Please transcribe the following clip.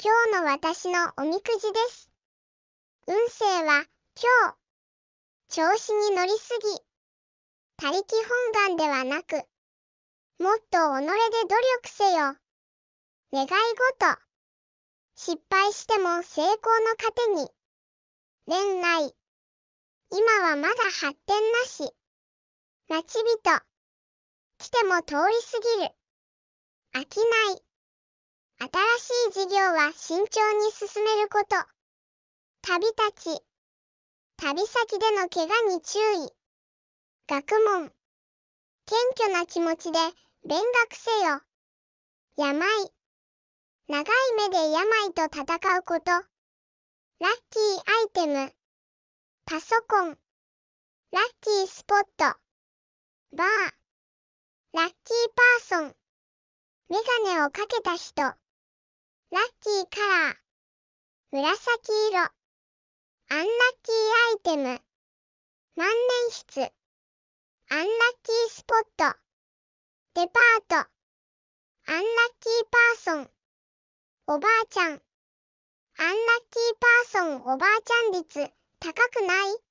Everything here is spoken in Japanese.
今日の私のおみくじです。運勢は今日。調子に乗りすぎ。他力本願ではなく、もっと己で努力せよ。願い事。失敗しても成功の糧に。恋愛。今はまだ発展なし。待ち人。来ても通り過ぎる。飽きない。しい事業は慎重に進めること。旅立ち。旅先での怪我に注意。学問。謙虚な気持ちで勉学せよ。病。長い目で病と戦うこと。ラッキーアイテム。パソコン。ラッキースポット。バー。ラッキーパーソン。メガネをかけた人。ラッキーカラー。紫色。アンラッキーアイテム。万年筆。アンラッキースポット。デパート。アンラッキーパーソン。おばあちゃん。アンラッキーパーソンおばあちゃん率高くない